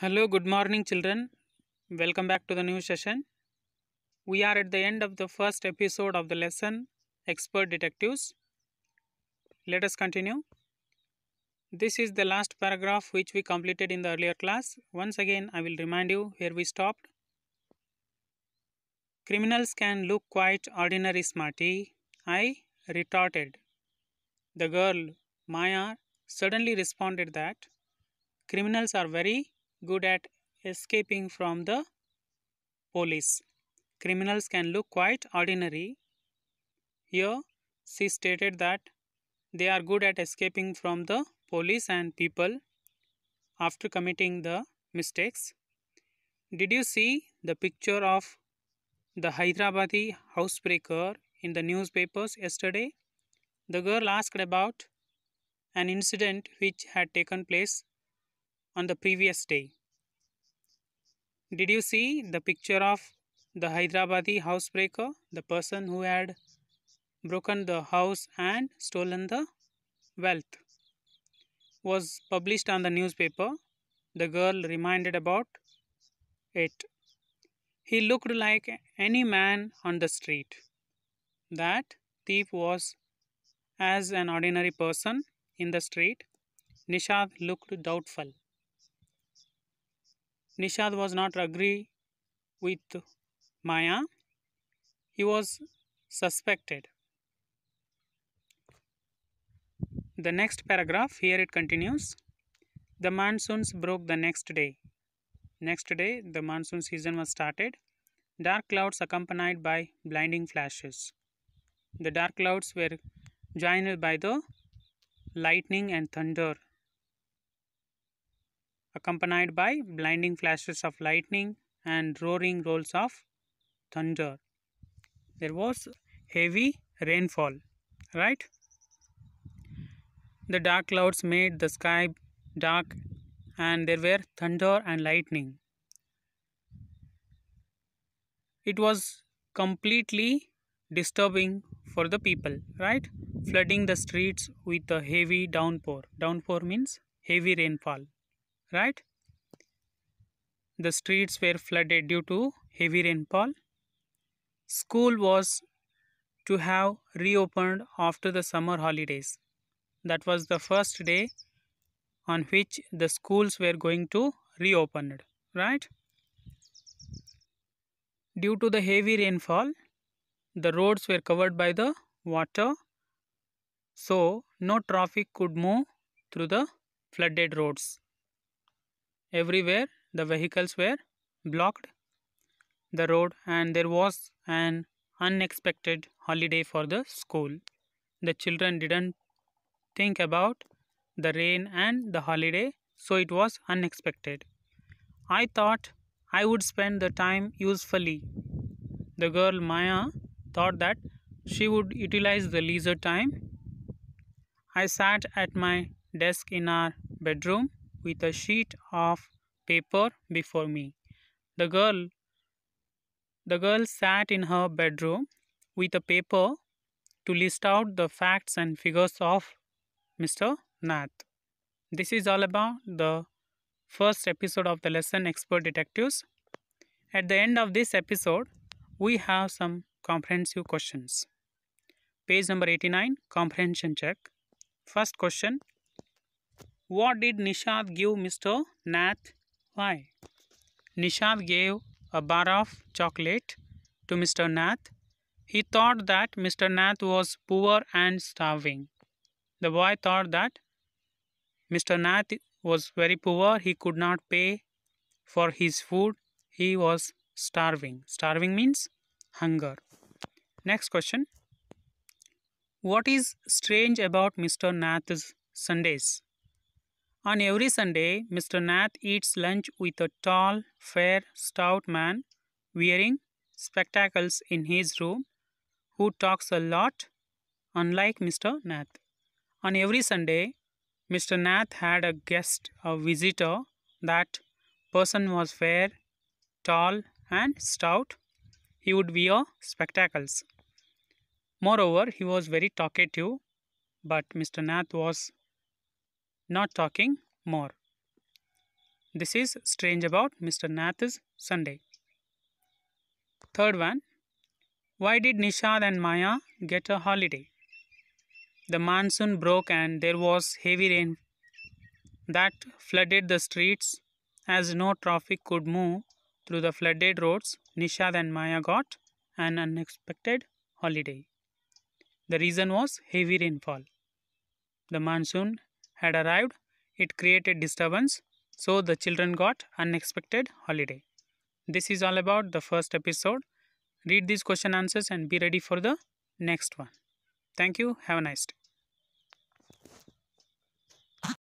Hello, good morning children. Welcome back to the new session. We are at the end of the first episode of the lesson Expert Detectives. Let us continue. This is the last paragraph which we completed in the earlier class. Once again, I will remind you where we stopped. Criminals can look quite ordinary, smarty. I retorted. The girl, Maya, suddenly responded that criminals are very good at escaping from the police. Criminals can look quite ordinary. Here, she stated that they are good at escaping from the police and people after committing the mistakes. Did you see the picture of the Hyderabadi housebreaker in the newspapers yesterday? The girl asked about an incident which had taken place on the previous day. Did you see the picture of the Hyderabadi housebreaker, the person who had broken the house and stolen the wealth? Was published on the newspaper. The girl reminded about it. He looked like any man on the street. That thief was as an ordinary person in the street. Nishad looked doubtful. Nishad was not agree with Maya. He was suspected. The next paragraph, here it continues. The monsoons broke the next day. Next day, the monsoon season was started. Dark clouds accompanied by blinding flashes. The dark clouds were joined by the lightning and thunder accompanied by blinding flashes of lightning and roaring rolls of thunder. There was heavy rainfall, right? The dark clouds made the sky dark and there were thunder and lightning. It was completely disturbing for the people, right? Flooding the streets with a heavy downpour. Downpour means heavy rainfall right the streets were flooded due to heavy rainfall school was to have reopened after the summer holidays that was the first day on which the schools were going to reopen right due to the heavy rainfall the roads were covered by the water so no traffic could move through the flooded roads everywhere the vehicles were blocked the road and there was an unexpected holiday for the school the children didn't think about the rain and the holiday so it was unexpected i thought i would spend the time usefully the girl maya thought that she would utilize the leisure time i sat at my desk in our bedroom with a sheet of paper before me. The girl the girl sat in her bedroom with a paper to list out the facts and figures of Mr. Nath. This is all about the first episode of the lesson Expert Detectives. At the end of this episode, we have some comprehensive questions. Page number 89 Comprehension Check. First question what did Nishad give Mr. Nath? Why? Nishad gave a bar of chocolate to Mr. Nath. He thought that Mr. Nath was poor and starving. The boy thought that Mr. Nath was very poor. He could not pay for his food. He was starving. Starving means hunger. Next question. What is strange about Mr. Nath's Sundays? On every Sunday, Mr. Nath eats lunch with a tall, fair, stout man wearing spectacles in his room who talks a lot, unlike Mr. Nath. On every Sunday, Mr. Nath had a guest, a visitor. That person was fair, tall, and stout. He would wear spectacles. Moreover, he was very talkative, but Mr. Nath was not talking more. This is strange about Mr. Nath's Sunday. Third one Why did Nishad and Maya get a holiday? The monsoon broke and there was heavy rain that flooded the streets. As no traffic could move through the flooded roads, Nishad and Maya got an unexpected holiday. The reason was heavy rainfall. The monsoon had arrived, it created disturbance, so the children got unexpected holiday. This is all about the first episode. Read these question answers and be ready for the next one. Thank you. Have a nice day.